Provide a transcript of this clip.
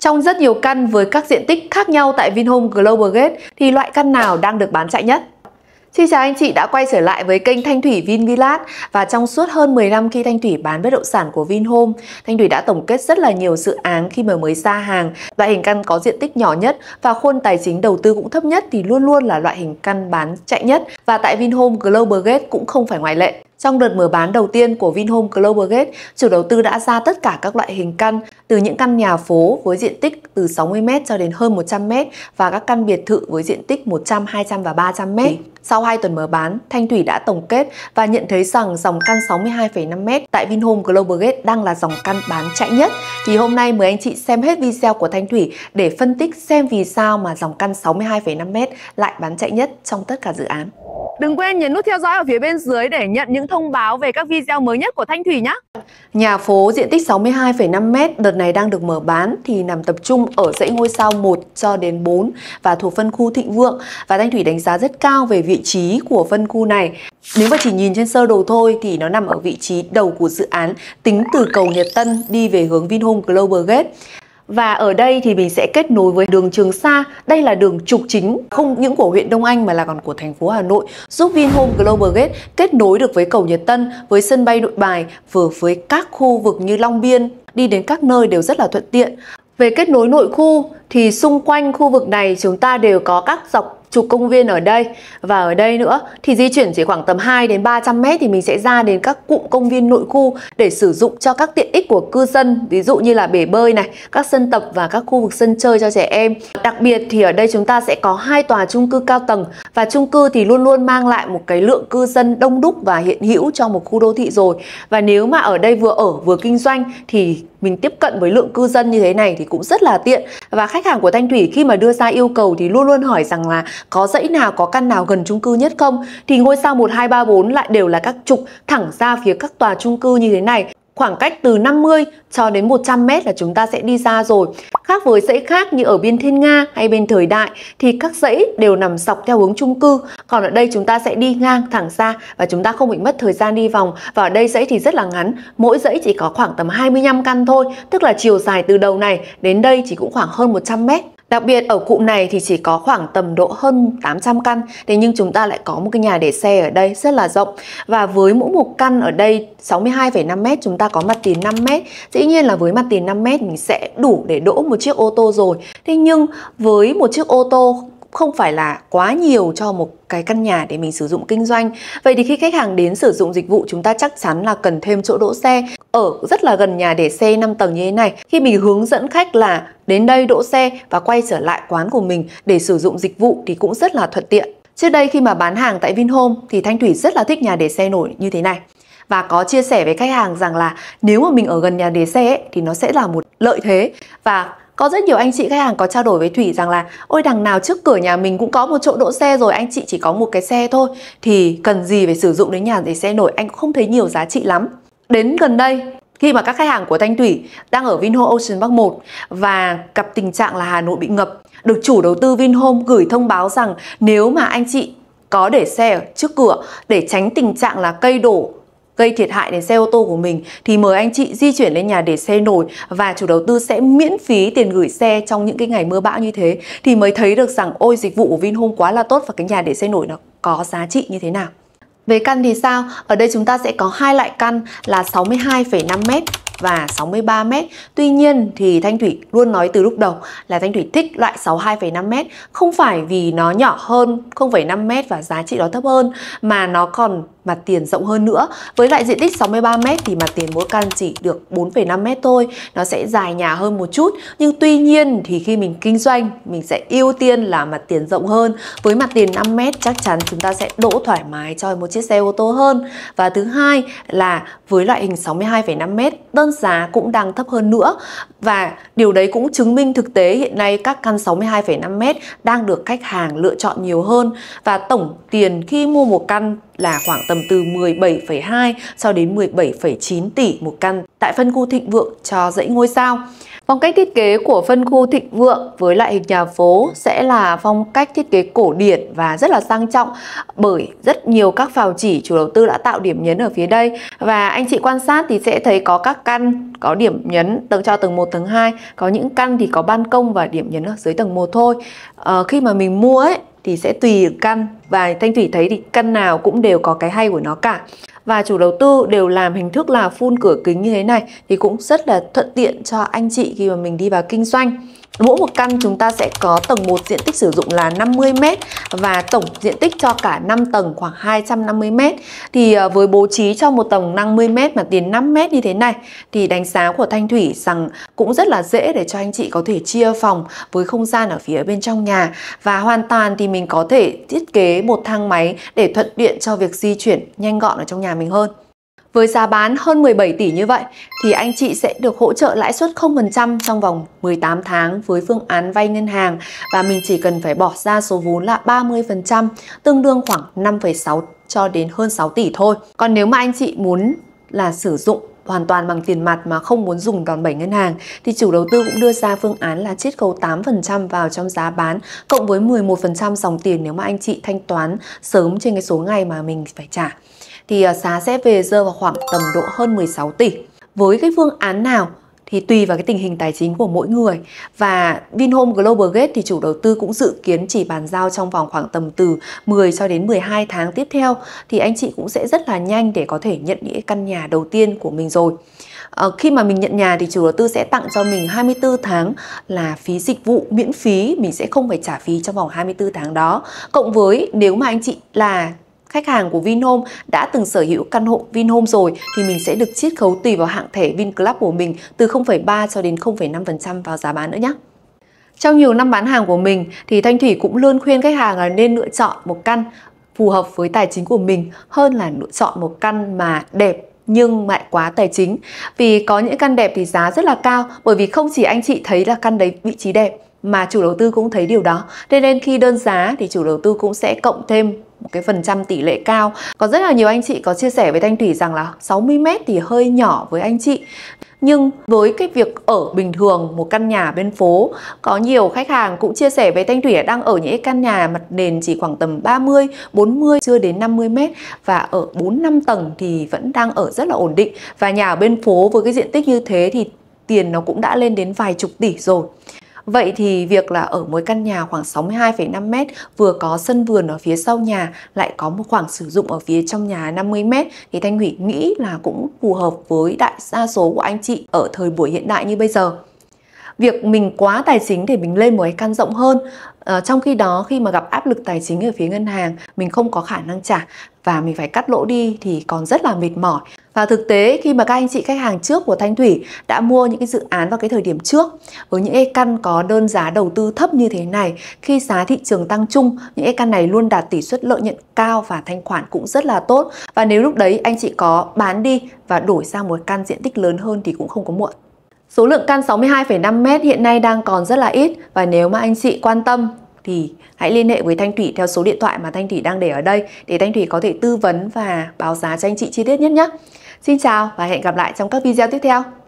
Trong rất nhiều căn với các diện tích khác nhau tại Vinhome Global Gate thì loại căn nào đang được bán chạy nhất? Xin chào anh chị đã quay trở lại với kênh Thanh Thủy Vin Villas và trong suốt hơn 10 năm khi Thanh Thủy bán bất động sản của Vinhome, Thanh Thủy đã tổng kết rất là nhiều dự án khi mà mới ra hàng. Loại hình căn có diện tích nhỏ nhất và khuôn tài chính đầu tư cũng thấp nhất thì luôn luôn là loại hình căn bán chạy nhất và tại Vinhome Global Gate cũng không phải ngoại lệ. Trong đợt mở bán đầu tiên của Vinhome Global Gate, chủ đầu tư đã ra tất cả các loại hình căn, từ những căn nhà phố với diện tích từ 60m cho đến hơn 100m và các căn biệt thự với diện tích 100, 200 và 300m. Ừ. Sau 2 tuần mở bán, Thanh Thủy đã tổng kết và nhận thấy rằng dòng căn 62,5m tại Vinhome Global Gate đang là dòng căn bán chạy nhất. Thì hôm nay mời anh chị xem hết video của Thanh Thủy để phân tích xem vì sao mà dòng căn 62,5m lại bán chạy nhất trong tất cả dự án. Đừng quên nhấn nút theo dõi ở phía bên dưới để nhận những thông báo về các video mới nhất của Thanh Thủy nhé. Nhà phố diện tích 62,5m đợt này đang được mở bán thì nằm tập trung ở dãy ngôi sao 1 cho đến 4 và thuộc phân khu Thịnh Vượng và Thanh Thủy đánh giá rất cao về vị trí của phân khu này. Nếu mà chỉ nhìn trên sơ đồ thôi thì nó nằm ở vị trí đầu của dự án tính từ cầu Nhật Tân đi về hướng Vinhome Global Gate. Và ở đây thì mình sẽ kết nối với đường Trường Sa. Đây là đường trục chính không những của huyện Đông Anh mà là còn của thành phố Hà Nội, giúp Vinhome Global Gate kết nối được với cầu Nhật Tân, với sân bay Nội Bài, vừa với các khu vực như Long Biên, đi đến các nơi đều rất là thuận tiện. Về kết nối nội khu thì xung quanh khu vực này chúng ta đều có các dọc chụp công viên ở đây và ở đây nữa thì di chuyển chỉ khoảng tầm 2 đến 300 mét thì mình sẽ ra đến các cụm công viên nội khu để sử dụng cho các tiện ích của cư dân ví dụ như là bể bơi này, các sân tập và các khu vực sân chơi cho trẻ em. Đặc biệt thì ở đây chúng ta sẽ có hai tòa chung cư cao tầng và chung cư thì luôn luôn mang lại một cái lượng cư dân đông đúc và hiện hữu cho một khu đô thị rồi. Và nếu mà ở đây vừa ở vừa kinh doanh thì mình tiếp cận với lượng cư dân như thế này thì cũng rất là tiện và khách hàng của Thanh Thủy khi mà đưa ra yêu cầu thì luôn luôn hỏi rằng là có dãy nào có căn nào gần chung cư nhất không thì ngôi sao 1 2 3 4 lại đều là các trục thẳng ra phía các tòa chung cư như thế này. Khoảng cách từ 50 cho đến 100 mét là chúng ta sẽ đi ra rồi. Khác với dãy khác như ở bên Thiên Nga hay bên Thời Đại thì các dãy đều nằm dọc theo hướng chung cư. Còn ở đây chúng ta sẽ đi ngang thẳng ra và chúng ta không bị mất thời gian đi vòng. Và ở đây dãy thì rất là ngắn, mỗi dãy chỉ có khoảng tầm 25 căn thôi, tức là chiều dài từ đầu này đến đây chỉ cũng khoảng hơn 100 mét. Đặc biệt ở cụm này thì chỉ có khoảng tầm độ hơn 800 căn Thế nhưng chúng ta lại có một cái nhà để xe ở đây rất là rộng Và với mỗi một căn ở đây 62,5m chúng ta có mặt tiền 5m Dĩ nhiên là với mặt tiền 5m mình sẽ đủ để đỗ một chiếc ô tô rồi Thế nhưng với một chiếc ô tô không phải là quá nhiều cho một cái căn nhà để mình sử dụng kinh doanh. Vậy thì khi khách hàng đến sử dụng dịch vụ chúng ta chắc chắn là cần thêm chỗ đỗ xe ở rất là gần nhà để xe 5 tầng như thế này khi mình hướng dẫn khách là đến đây đỗ xe và quay trở lại quán của mình để sử dụng dịch vụ thì cũng rất là thuận tiện. Trước đây khi mà bán hàng tại Vinhome thì Thanh Thủy rất là thích nhà để xe nổi như thế này và có chia sẻ với khách hàng rằng là nếu mà mình ở gần nhà để xe ấy, thì nó sẽ là một lợi thế và có rất nhiều anh chị khách hàng có trao đổi với Thủy rằng là Ôi đằng nào trước cửa nhà mình cũng có một chỗ đỗ xe rồi Anh chị chỉ có một cái xe thôi Thì cần gì phải sử dụng đến nhà để xe nổi Anh cũng không thấy nhiều giá trị lắm Đến gần đây, khi mà các khách hàng của Thanh Thủy đang ở Vinhome Ocean Park 1 và gặp tình trạng là Hà Nội bị ngập, được chủ đầu tư Vinhome gửi thông báo rằng nếu mà anh chị có để xe ở trước cửa để tránh tình trạng là cây đổ gây thiệt hại đến xe ô tô của mình thì mời anh chị di chuyển lên nhà để xe nổi và chủ đầu tư sẽ miễn phí tiền gửi xe trong những cái ngày mưa bão như thế thì mới thấy được rằng ôi dịch vụ của Vinhome quá là tốt và cái nhà để xe nổi nó có giá trị như thế nào. Về căn thì sao? Ở đây chúng ta sẽ có hai loại căn là 62,5m và 63m. Tuy nhiên thì Thanh Thủy luôn nói từ lúc đầu là Thanh Thủy thích loại 62,5m không phải vì nó nhỏ hơn 0,5m và giá trị đó thấp hơn mà nó còn mặt tiền rộng hơn nữa với lại diện tích 63m thì mặt tiền mỗi căn chỉ được 4,5m thôi nó sẽ dài nhà hơn một chút nhưng tuy nhiên thì khi mình kinh doanh mình sẽ ưu tiên là mặt tiền rộng hơn với mặt tiền 5m chắc chắn chúng ta sẽ đỗ thoải mái cho một chiếc xe ô tô hơn và thứ hai là với loại hình 62,5m đơn giá cũng đang thấp hơn nữa và điều đấy cũng chứng minh thực tế hiện nay các căn 62,5m đang được khách hàng lựa chọn nhiều hơn và tổng tiền khi mua một căn là khoảng tầm từ 17,2 cho đến 17,9 tỷ một căn tại phân khu thịnh vượng cho dãy ngôi sao. Phong cách thiết kế của phân khu Thịnh Vượng với loại hình nhà phố sẽ là phong cách thiết kế cổ điển và rất là sang trọng bởi rất nhiều các phào chỉ chủ đầu tư đã tạo điểm nhấn ở phía đây và anh chị quan sát thì sẽ thấy có các căn có điểm nhấn tầng cho tầng 1, tầng 2 có những căn thì có ban công và điểm nhấn ở dưới tầng 1 thôi à, khi mà mình mua ấy thì sẽ tùy căn và thanh thủy thấy thì căn nào cũng đều có cái hay của nó cả và chủ đầu tư đều làm hình thức là phun cửa kính như thế này thì cũng rất là thuận tiện cho anh chị khi mà mình đi vào kinh doanh Mỗi một căn chúng ta sẽ có tầng 1 diện tích sử dụng là 50m và tổng diện tích cho cả 5 tầng khoảng 250m. Thì ờ, với bố trí cho một tầng 50m mà tiền 5m như thế này thì đánh giá của Thanh Thủy rằng cũng rất là dễ để cho anh chị có thể chia phòng với không gian ở phía bên trong nhà và hoàn toàn thì mình có thể thiết kế một thang máy để thuận tiện cho việc di chuyển nhanh gọn ở trong nhà mình hơn. Với giá bán hơn 17 tỷ như vậy thì anh chị sẽ được hỗ trợ lãi suất 0% trong vòng 18 tháng với phương án vay ngân hàng và mình chỉ cần phải bỏ ra số vốn là 30% tương đương khoảng 5,6 cho đến hơn 6 tỷ thôi. Còn nếu mà anh chị muốn là sử dụng hoàn toàn bằng tiền mặt mà không muốn dùng đòn bẩy ngân hàng thì chủ đầu tư cũng đưa ra phương án là chiết khấu 8% vào trong giá bán cộng với 11% dòng tiền nếu mà anh chị thanh toán sớm trên cái số ngày mà mình phải trả thì à, giá sẽ về rơi vào khoảng tầm độ hơn 16 tỷ. Với cái phương án nào thì tùy vào cái tình hình tài chính của mỗi người và Vinhome Global Gate thì chủ đầu tư cũng dự kiến chỉ bàn giao trong vòng khoảng tầm từ 10 cho đến 12 tháng tiếp theo thì anh chị cũng sẽ rất là nhanh để có thể nhận những căn nhà đầu tiên của mình rồi. À, khi mà mình nhận nhà thì chủ đầu tư sẽ tặng cho mình 24 tháng là phí dịch vụ miễn phí, mình sẽ không phải trả phí trong vòng 24 tháng đó. Cộng với nếu mà anh chị là khách hàng của Vinhome đã từng sở hữu căn hộ Vinhome rồi thì mình sẽ được chiết khấu tùy vào hạng thẻ Vinclub của mình từ 0,3 cho đến 0,5% vào giá bán nữa nhé. Trong nhiều năm bán hàng của mình thì Thanh Thủy cũng luôn khuyên khách hàng là nên lựa chọn một căn phù hợp với tài chính của mình hơn là lựa chọn một căn mà đẹp nhưng lại quá tài chính vì có những căn đẹp thì giá rất là cao bởi vì không chỉ anh chị thấy là căn đấy vị trí đẹp mà chủ đầu tư cũng thấy điều đó thế nên khi đơn giá thì chủ đầu tư cũng sẽ cộng thêm một cái phần trăm tỷ lệ cao có rất là nhiều anh chị có chia sẻ với Thanh Thủy rằng là 60 mét thì hơi nhỏ với anh chị nhưng với cái việc ở bình thường một căn nhà bên phố có nhiều khách hàng cũng chia sẻ với Thanh Thủy đang ở những căn nhà mặt nền chỉ khoảng tầm 30, 40 chưa đến 50 mét và ở 4 5 tầng thì vẫn đang ở rất là ổn định và nhà ở bên phố với cái diện tích như thế thì tiền nó cũng đã lên đến vài chục tỷ rồi Vậy thì việc là ở một căn nhà khoảng 62,5 m vừa có sân vườn ở phía sau nhà lại có một khoảng sử dụng ở phía trong nhà 50 m thì Thanh Hủy nghĩ là cũng phù hợp với đại đa số của anh chị ở thời buổi hiện đại như bây giờ việc mình quá tài chính để mình lên một cái căn rộng hơn à, trong khi đó khi mà gặp áp lực tài chính ở phía ngân hàng mình không có khả năng trả và mình phải cắt lỗ đi thì còn rất là mệt mỏi và thực tế khi mà các anh chị khách hàng trước của Thanh Thủy đã mua những cái dự án vào cái thời điểm trước với những cái căn có đơn giá đầu tư thấp như thế này khi giá thị trường tăng chung những cái căn này luôn đạt tỷ suất lợi nhuận cao và thanh khoản cũng rất là tốt và nếu lúc đấy anh chị có bán đi và đổi sang một căn diện tích lớn hơn thì cũng không có muộn Số lượng căn 62,5m hiện nay đang còn rất là ít và nếu mà anh chị quan tâm thì hãy liên hệ với Thanh Thủy theo số điện thoại mà Thanh Thủy đang để ở đây để Thanh Thủy có thể tư vấn và báo giá cho anh chị chi tiết nhất nhé. Xin chào và hẹn gặp lại trong các video tiếp theo.